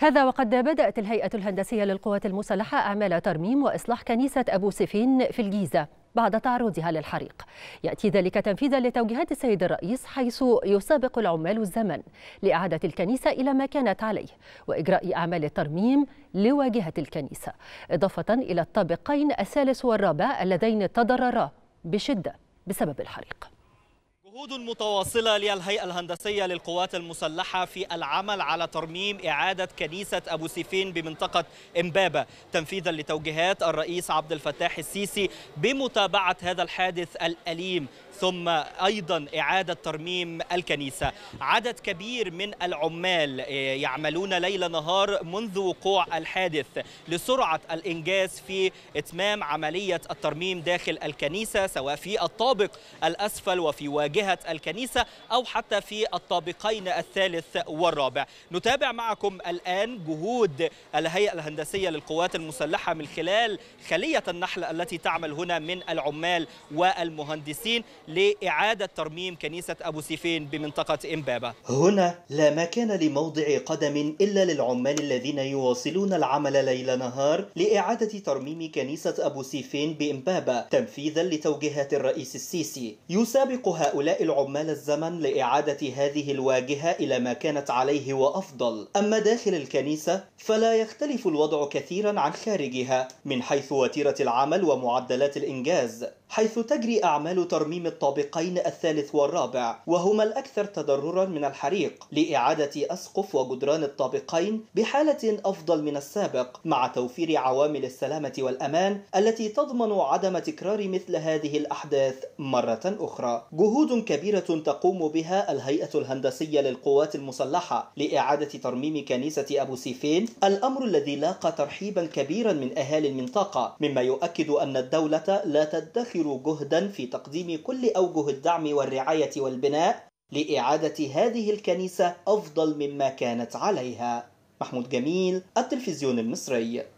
هذا وقد بدأت الهيئة الهندسية للقوات المسلحة أعمال ترميم وإصلاح كنيسة أبو سفين في الجيزة بعد تعرضها للحريق يأتي ذلك تنفيذا لتوجيهات السيد الرئيس حيث يسابق العمال الزمن لإعادة الكنيسة إلى ما كانت عليه وإجراء أعمال الترميم لواجهة الكنيسة إضافة إلى الطابقين الثالث والرابع اللذين تضررا بشدة بسبب الحريق جهود متواصلة للهيئة الهندسية للقوات المسلحة في العمل على ترميم إعادة كنيسة أبو سيفين بمنطقة إمبابة تنفيذا لتوجيهات الرئيس عبد الفتاح السيسي بمتابعة هذا الحادث الأليم ثم أيضا إعادة ترميم الكنيسة عدد كبير من العمال يعملون ليل نهار منذ وقوع الحادث لسرعة الإنجاز في إتمام عملية الترميم داخل الكنيسة سواء في الطابق الأسفل وفي واجهة جهة الكنيسة أو حتى في الطابقين الثالث والرابع نتابع معكم الآن جهود الهيئة الهندسية للقوات المسلحة من خلال خلية النحل التي تعمل هنا من العمال والمهندسين لإعادة ترميم كنيسة أبو سيفين بمنطقة إمبابة هنا لا مكان لموضع قدم إلا للعمال الذين يواصلون العمل ليل نهار لإعادة ترميم كنيسة أبو سيفين بإمبابة تنفيذا لتوجيهات الرئيس السيسي يسابق هؤلاء العمال الزمن لإعادة هذه الواجهة إلى ما كانت عليه وأفضل أما داخل الكنيسة فلا يختلف الوضع كثيرا عن خارجها من حيث وتيرة العمل ومعدلات الإنجاز حيث تجري أعمال ترميم الطابقين الثالث والرابع وهما الأكثر تضررا من الحريق لإعادة أسقف وجدران الطابقين بحالة أفضل من السابق مع توفير عوامل السلامة والأمان التي تضمن عدم تكرار مثل هذه الأحداث مرة أخرى جهود كبيرة تقوم بها الهيئة الهندسية للقوات المسلحة لإعادة ترميم كنيسة أبو سيفين الأمر الذي لاقى ترحيبا كبيرا من أهالي المنطقة مما يؤكد أن الدولة لا تدخل تبذل جهدا في تقديم كل أوجه الدعم والرعاية والبناء لإعادة هذه الكنيسة أفضل مما كانت عليها محمود جميل التلفزيون المصري